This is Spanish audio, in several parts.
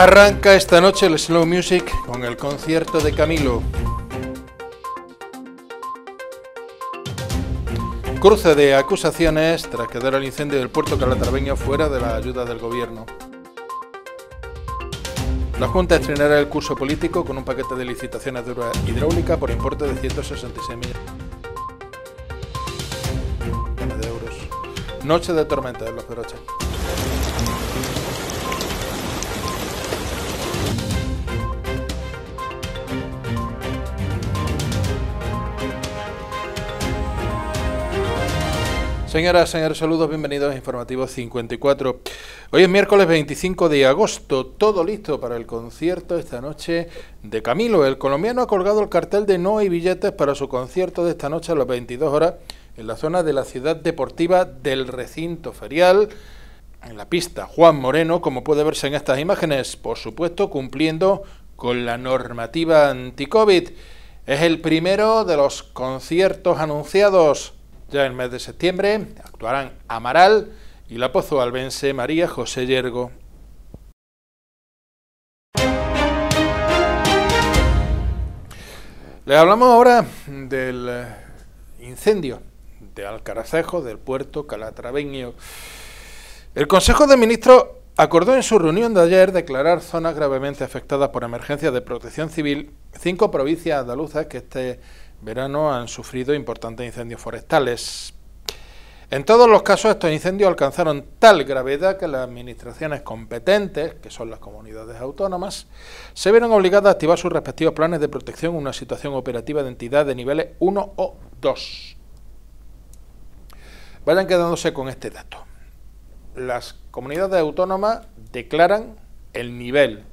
Arranca esta noche el Slow Music con el concierto de Camilo. Cruce de acusaciones tras quedar el incendio del puerto calatarbeño fuera de la ayuda del gobierno. La Junta estrenará el curso político con un paquete de licitaciones de hidráulica por importe de 166 millones de euros. Noche de tormenta de los Peroches. Señoras, señores, saludos, bienvenidos a Informativo 54. Hoy es miércoles 25 de agosto, todo listo para el concierto esta noche de Camilo. El colombiano ha colgado el cartel de No hay billetes para su concierto de esta noche a las 22 horas en la zona de la ciudad deportiva del recinto ferial. En la pista, Juan Moreno, como puede verse en estas imágenes, por supuesto cumpliendo con la normativa anti-COVID. Es el primero de los conciertos anunciados ya en el mes de septiembre actuarán Amaral y la albense María José Yergo. Les hablamos ahora del eh, incendio de Alcaracejo, del puerto calatraveño. El Consejo de Ministros acordó en su reunión de ayer declarar zonas gravemente afectadas por emergencias de protección civil cinco provincias andaluzas que este verano han sufrido importantes incendios forestales. En todos los casos estos incendios alcanzaron tal gravedad que las administraciones competentes, que son las comunidades autónomas, se vieron obligadas a activar sus respectivos planes de protección en una situación operativa de entidad de niveles 1 o 2. Vayan quedándose con este dato. Las comunidades autónomas declaran el nivel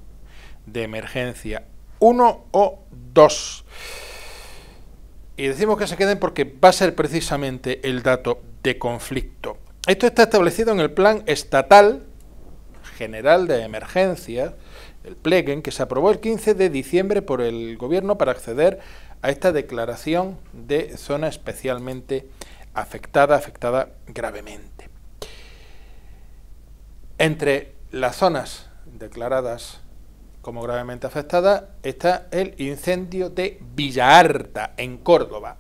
de emergencia 1 o 2. Y decimos que se queden porque va a ser precisamente el dato de conflicto. Esto está establecido en el Plan Estatal General de emergencia el PLEGEN, que se aprobó el 15 de diciembre por el Gobierno para acceder a esta declaración de zona especialmente afectada, afectada gravemente. Entre las zonas declaradas como gravemente afectada está el incendio de Villaharta, en Córdoba.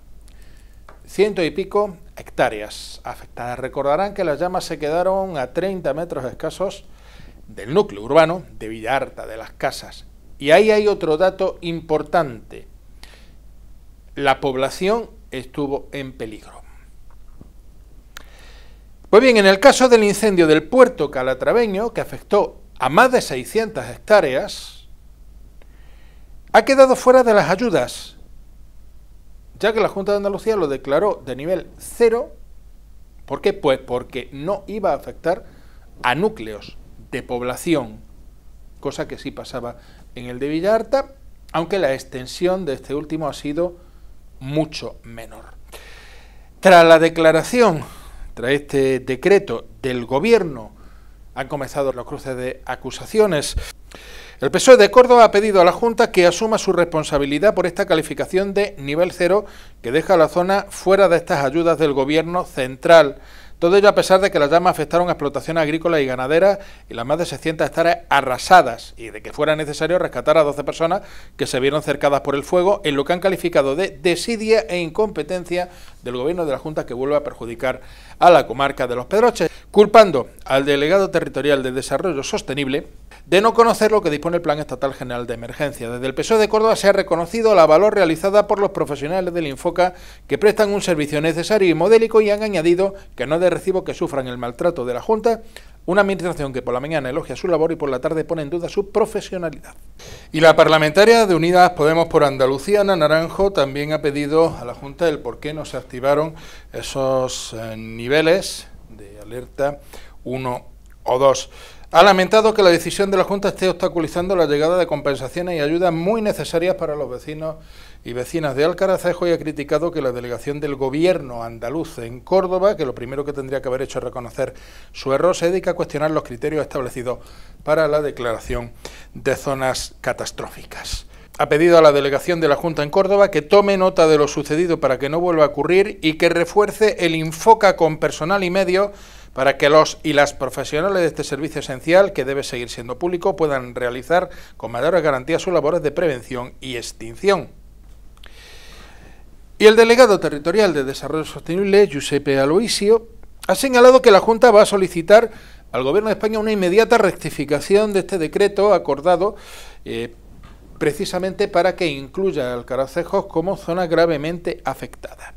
Ciento y pico hectáreas afectadas. Recordarán que las llamas se quedaron a 30 metros escasos del núcleo urbano de Villaharta, de las casas. Y ahí hay otro dato importante. La población estuvo en peligro. Pues bien, en el caso del incendio del puerto calatraveño, que afectó a más de 600 hectáreas, ha quedado fuera de las ayudas, ya que la Junta de Andalucía lo declaró de nivel cero. ¿Por qué? Pues porque no iba a afectar a núcleos de población, cosa que sí pasaba en el de Villarta, aunque la extensión de este último ha sido mucho menor. Tras la declaración, tras este decreto del gobierno, han comenzado los cruces de acusaciones. El PSOE de Córdoba ha pedido a la Junta que asuma su responsabilidad por esta calificación de nivel cero que deja la zona fuera de estas ayudas del gobierno central. Todo ello a pesar de que las llamas afectaron a explotaciones agrícolas y ganaderas y las más de 600 hectáreas arrasadas y de que fuera necesario rescatar a 12 personas que se vieron cercadas por el fuego en lo que han calificado de desidia e incompetencia del gobierno de la Junta que vuelve a perjudicar a la comarca de los Pedroches, culpando al delegado territorial de Desarrollo Sostenible de no conocer lo que dispone el Plan Estatal General de Emergencia. Desde el PSOE de Córdoba se ha reconocido la valor realizada por los profesionales del Infoca que prestan un servicio necesario y modélico y han añadido que no de recibo que sufran el maltrato de la Junta una administración que por la mañana elogia su labor y por la tarde pone en duda su profesionalidad. Y la parlamentaria de Unidas Podemos por Andalucía, Ana Naranjo, también ha pedido a la Junta el por qué no se activaron esos eh, niveles de alerta 1 o 2. Ha lamentado que la decisión de la Junta esté obstaculizando la llegada de compensaciones y ayudas muy necesarias para los vecinos y vecinas de Alcaracejo y ha criticado que la delegación del gobierno andaluz en Córdoba, que lo primero que tendría que haber hecho es reconocer su error, se dedica a cuestionar los criterios establecidos para la declaración de zonas catastróficas ha pedido a la delegación de la Junta en Córdoba que tome nota de lo sucedido para que no vuelva a ocurrir y que refuerce el enfoque con personal y medio para que los y las profesionales de este servicio esencial, que debe seguir siendo público, puedan realizar con mayores garantías sus labores de prevención y extinción. Y el delegado territorial de Desarrollo Sostenible, Giuseppe Aloisio, ha señalado que la Junta va a solicitar al Gobierno de España una inmediata rectificación de este decreto acordado eh, precisamente para que incluya al como zona gravemente afectada.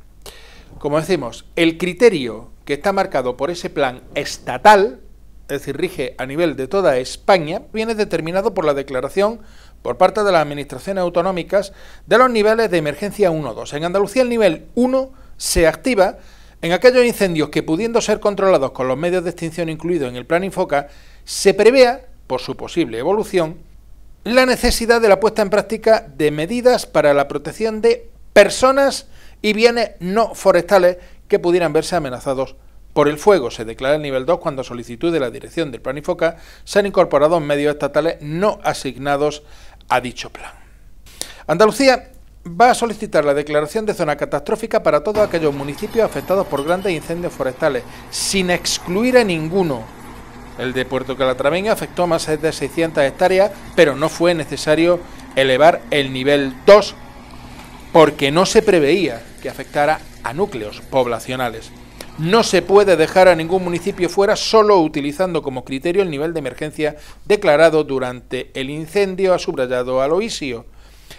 Como decimos, el criterio que está marcado por ese plan estatal, es decir, rige a nivel de toda España, viene determinado por la declaración por parte de las administraciones autonómicas de los niveles de emergencia 1-2. En Andalucía el nivel 1 se activa en aquellos incendios que pudiendo ser controlados con los medios de extinción incluidos en el plan Infoca, se prevea, por su posible evolución, la necesidad de la puesta en práctica de medidas para la protección de personas y bienes no forestales que pudieran verse amenazados por el fuego. Se declara el nivel 2 cuando a solicitud de la dirección del Plan IFOCA se han incorporado medios estatales no asignados a dicho plan. Andalucía va a solicitar la declaración de zona catastrófica para todos aquellos municipios afectados por grandes incendios forestales, sin excluir a ninguno el de Puerto Calatraveña afectó más de 600 hectáreas, pero no fue necesario elevar el nivel 2 porque no se preveía que afectara a núcleos poblacionales. No se puede dejar a ningún municipio fuera solo utilizando como criterio el nivel de emergencia declarado durante el incendio, ha subrayado Aloisio.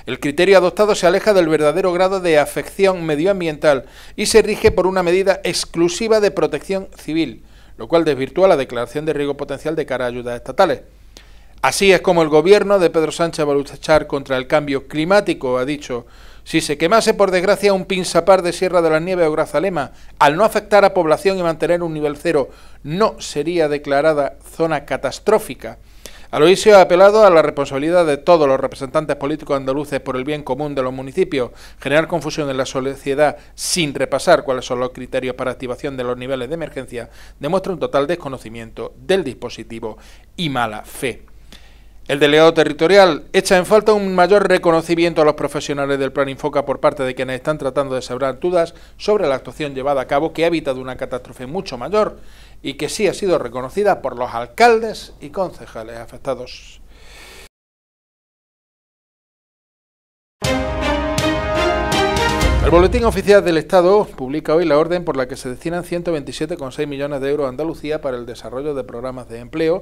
El criterio adoptado se aleja del verdadero grado de afección medioambiental y se rige por una medida exclusiva de protección civil lo cual desvirtúa la declaración de riesgo potencial de cara a ayudas estatales. Así es como el gobierno de Pedro Sánchez va contra el cambio climático, ha dicho. Si se quemase, por desgracia, un pinzapar de Sierra de las Nieves o Grazalema, al no afectar a población y mantener un nivel cero, no sería declarada zona catastrófica. Aloisio ha apelado a la responsabilidad de todos los representantes políticos andaluces por el bien común de los municipios. Generar confusión en la sociedad sin repasar cuáles son los criterios para activación de los niveles de emergencia demuestra un total desconocimiento del dispositivo y mala fe. El delegado territorial echa en falta un mayor reconocimiento a los profesionales del Plan Infoca por parte de quienes están tratando de sembrar dudas sobre la actuación llevada a cabo que ha evitado una catástrofe mucho mayor y que sí ha sido reconocida por los alcaldes y concejales afectados. El Boletín Oficial del Estado publica hoy la orden por la que se destinan 127,6 millones de euros a Andalucía para el desarrollo de programas de empleo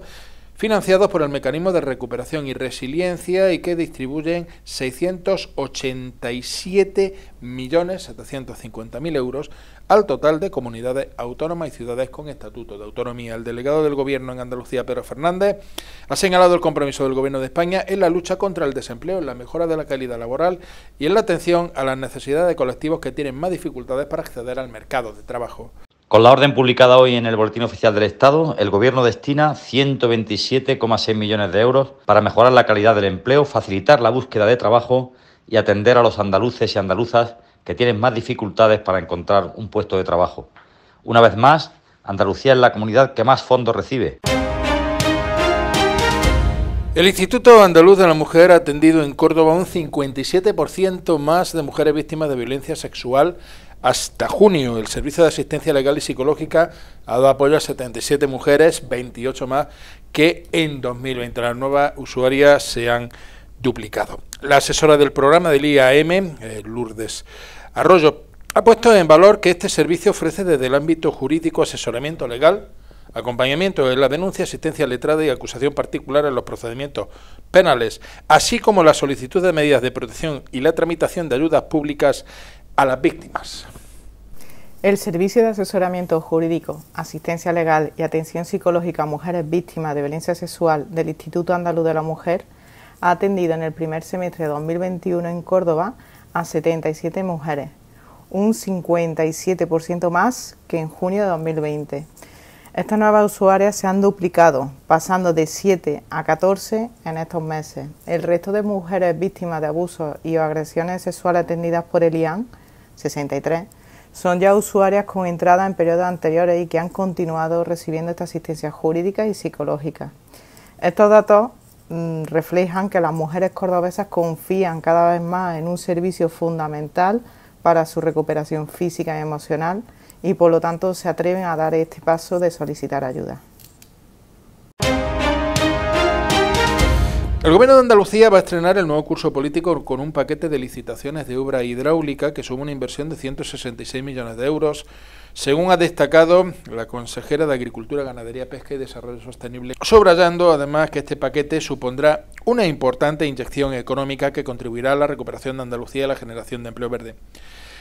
financiados por el Mecanismo de Recuperación y Resiliencia y que distribuyen 687.750.000 euros al total de comunidades autónomas y ciudades con estatuto de autonomía. El delegado del Gobierno en Andalucía, Pedro Fernández, ha señalado el compromiso del Gobierno de España en la lucha contra el desempleo, en la mejora de la calidad laboral y en la atención a las necesidades de colectivos que tienen más dificultades para acceder al mercado de trabajo. Con la orden publicada hoy en el Boletín Oficial del Estado, el Gobierno destina 127,6 millones de euros para mejorar la calidad del empleo, facilitar la búsqueda de trabajo y atender a los andaluces y andaluzas que tienen más dificultades para encontrar un puesto de trabajo. Una vez más, Andalucía es la comunidad que más fondos recibe. El Instituto Andaluz de la Mujer ha atendido en Córdoba un 57% más de mujeres víctimas de violencia sexual hasta junio, el Servicio de Asistencia Legal y Psicológica ha dado apoyo a 77 mujeres, 28 más que en 2020. Las nuevas usuarias se han duplicado. La asesora del programa del IAM, eh, Lourdes Arroyo, ha puesto en valor que este servicio ofrece desde el ámbito jurídico asesoramiento legal, acompañamiento en la denuncia, asistencia letrada y acusación particular en los procedimientos penales, así como la solicitud de medidas de protección y la tramitación de ayudas públicas a las víctimas. El Servicio de Asesoramiento Jurídico, Asistencia Legal y Atención Psicológica a Mujeres Víctimas de Violencia Sexual del Instituto Andaluz de la Mujer ha atendido en el primer semestre de 2021 en Córdoba a 77 mujeres, un 57% más que en junio de 2020. Estas nuevas usuarias se han duplicado, pasando de 7 a 14 en estos meses. El resto de mujeres víctimas de abusos y agresiones sexuales atendidas por el IAN 63, son ya usuarias con entrada en periodos anteriores y que han continuado recibiendo esta asistencia jurídica y psicológica. Estos datos mm, reflejan que las mujeres cordobesas confían cada vez más en un servicio fundamental para su recuperación física y emocional y por lo tanto se atreven a dar este paso de solicitar ayuda. El Gobierno de Andalucía va a estrenar el nuevo curso político con un paquete de licitaciones de obra hidráulica que suma una inversión de 166 millones de euros, según ha destacado la consejera de Agricultura, Ganadería, Pesca y Desarrollo Sostenible, subrayando además que este paquete supondrá una importante inyección económica que contribuirá a la recuperación de Andalucía y a la generación de empleo verde.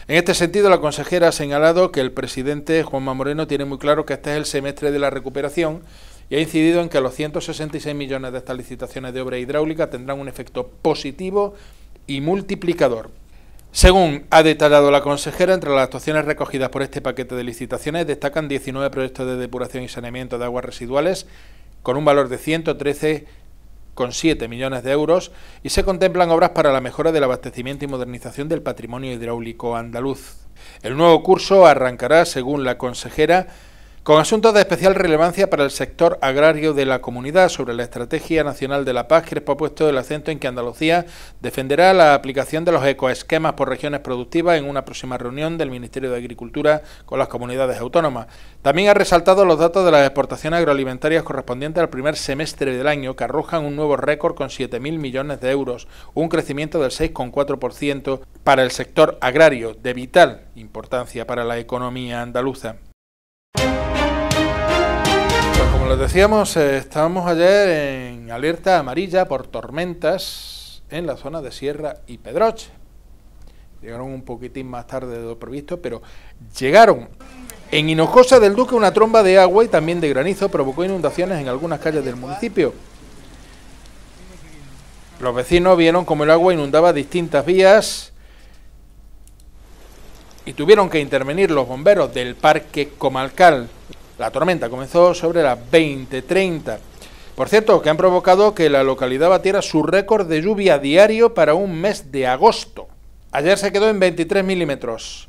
En este sentido, la consejera ha señalado que el presidente Juanma Moreno tiene muy claro que este es el semestre de la recuperación y ha incidido en que los 166 millones de estas licitaciones de obra hidráulica tendrán un efecto positivo y multiplicador. Según ha detallado la consejera, entre las actuaciones recogidas por este paquete de licitaciones destacan 19 proyectos de depuración y saneamiento de aguas residuales con un valor de 113,7 millones de euros y se contemplan obras para la mejora del abastecimiento y modernización del patrimonio hidráulico andaluz. El nuevo curso arrancará, según la consejera, con asuntos de especial relevancia para el sector agrario de la comunidad sobre la Estrategia Nacional de la Paz, Crespo ha puesto el acento en que Andalucía defenderá la aplicación de los ecoesquemas por regiones productivas en una próxima reunión del Ministerio de Agricultura con las comunidades autónomas. También ha resaltado los datos de las exportaciones agroalimentarias correspondientes al primer semestre del año, que arrojan un nuevo récord con 7.000 millones de euros, un crecimiento del 6,4% para el sector agrario, de vital importancia para la economía andaluza como les decíamos, eh, estábamos ayer en alerta amarilla por tormentas en la zona de Sierra y Pedroche. Llegaron un poquitín más tarde de lo previsto, pero llegaron. En Hinojosa del Duque una tromba de agua y también de granizo provocó inundaciones en algunas calles del municipio. Los vecinos vieron como el agua inundaba distintas vías y tuvieron que intervenir los bomberos del Parque Comalcal. La tormenta comenzó sobre las 20:30. Por cierto, que han provocado que la localidad batiera su récord de lluvia diario para un mes de agosto. Ayer se quedó en 23 milímetros.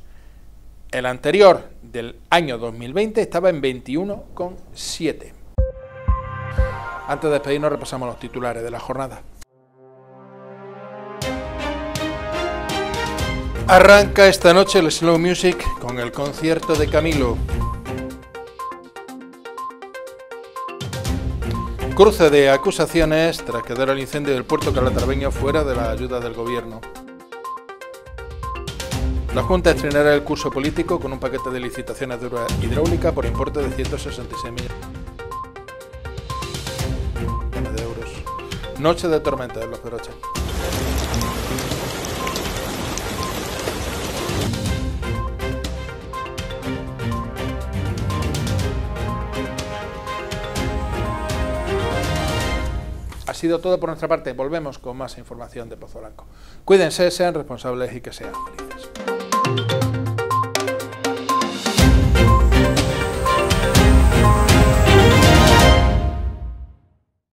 El anterior, del año 2020, estaba en 21,7. Antes de despedirnos, repasamos los titulares de la jornada. Arranca esta noche el Slow Music con el concierto de Camilo. Cruce de acusaciones tras quedar el incendio del puerto calatarbeño fuera de la ayuda del gobierno. La Junta estrenará el curso político con un paquete de licitaciones de hidráulica por importe de 166 millones de euros. Noche de tormenta de los Perochas. sido todo por nuestra parte. Volvemos con más información de Pozo Blanco. Cuídense, sean responsables y que sean felices.